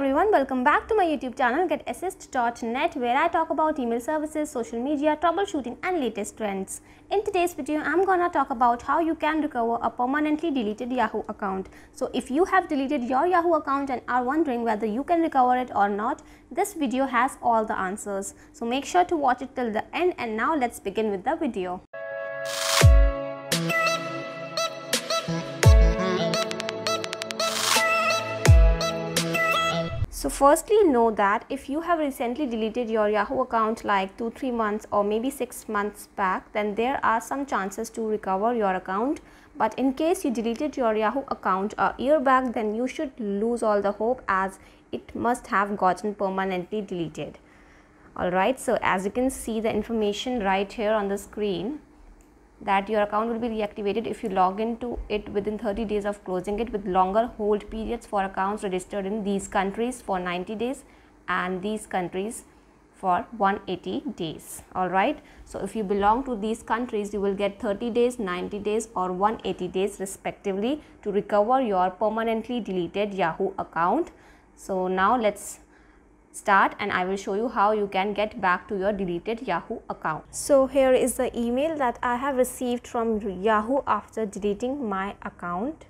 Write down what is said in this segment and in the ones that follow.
everyone, welcome back to my YouTube channel getassist.net where I talk about email services, social media, troubleshooting and latest trends. In today's video, I'm gonna talk about how you can recover a permanently deleted Yahoo account. So if you have deleted your Yahoo account and are wondering whether you can recover it or not, this video has all the answers. So make sure to watch it till the end and now let's begin with the video. So firstly know that if you have recently deleted your Yahoo account like 2-3 months or maybe 6 months back then there are some chances to recover your account but in case you deleted your Yahoo account a year back then you should lose all the hope as it must have gotten permanently deleted. Alright so as you can see the information right here on the screen that your account will be reactivated if you log into it within 30 days of closing it with longer hold periods for accounts registered in these countries for 90 days and these countries for 180 days all right so if you belong to these countries you will get 30 days 90 days or 180 days respectively to recover your permanently deleted yahoo account so now let's start and I will show you how you can get back to your deleted Yahoo account. So here is the email that I have received from Yahoo after deleting my account.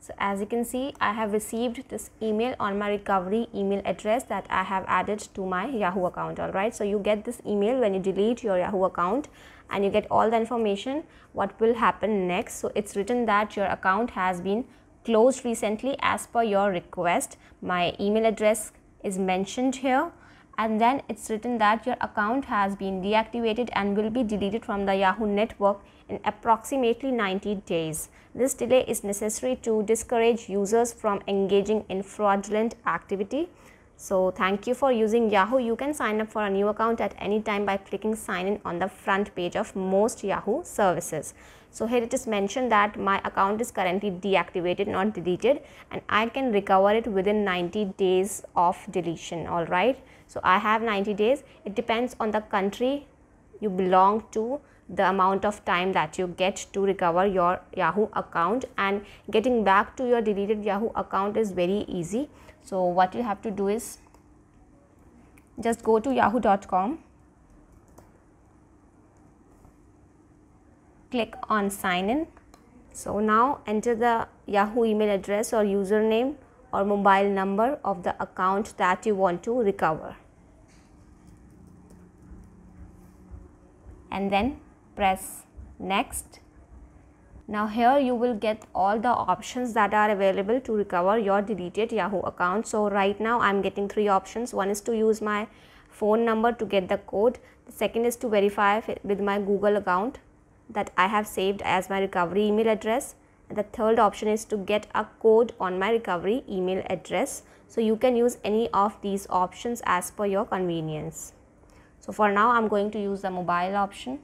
So as you can see I have received this email on my recovery email address that I have added to my Yahoo account alright. So you get this email when you delete your Yahoo account and you get all the information what will happen next. So it's written that your account has been closed recently as per your request. My email address is mentioned here and then it's written that your account has been deactivated and will be deleted from the Yahoo network in approximately 90 days. This delay is necessary to discourage users from engaging in fraudulent activity. So thank you for using Yahoo. You can sign up for a new account at any time by clicking sign in on the front page of most Yahoo services. So here it is mentioned that my account is currently deactivated, not deleted and I can recover it within 90 days of deletion. All right. So I have 90 days. It depends on the country you belong to the amount of time that you get to recover your Yahoo account and getting back to your deleted Yahoo account is very easy. So what you have to do is just go to yahoo.com, click on sign in. So now enter the Yahoo email address or username or mobile number of the account that you want to recover. And then press next. Now here you will get all the options that are available to recover your deleted Yahoo account. So right now I'm getting three options. One is to use my phone number to get the code. The second is to verify with my Google account that I have saved as my recovery email address. And the third option is to get a code on my recovery email address. So you can use any of these options as per your convenience. So for now I'm going to use the mobile option.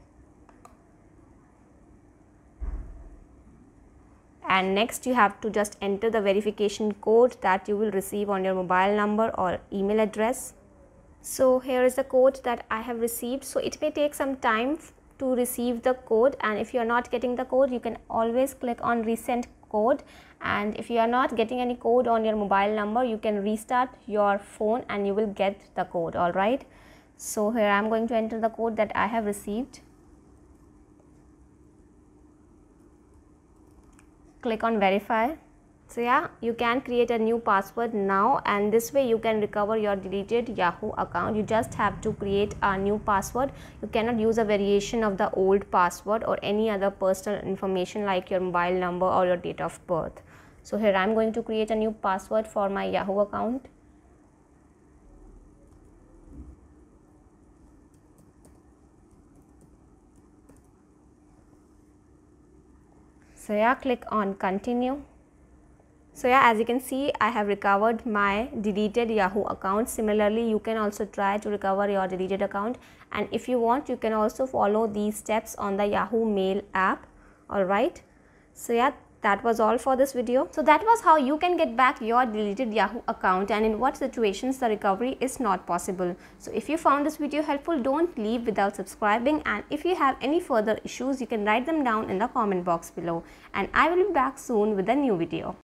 and next you have to just enter the verification code that you will receive on your mobile number or email address. So here is the code that I have received. So it may take some time to receive the code and if you are not getting the code you can always click on resend code and if you are not getting any code on your mobile number you can restart your phone and you will get the code alright. So here I am going to enter the code that I have received. click on verify so yeah you can create a new password now and this way you can recover your deleted yahoo account you just have to create a new password you cannot use a variation of the old password or any other personal information like your mobile number or your date of birth so here i'm going to create a new password for my yahoo account So yeah, click on continue. So yeah, as you can see, I have recovered my deleted Yahoo account. Similarly, you can also try to recover your deleted account. And if you want, you can also follow these steps on the Yahoo Mail app. Alright. So yeah, that was all for this video. So that was how you can get back your deleted Yahoo account and in what situations the recovery is not possible. So if you found this video helpful, don't leave without subscribing and if you have any further issues, you can write them down in the comment box below. And I will be back soon with a new video.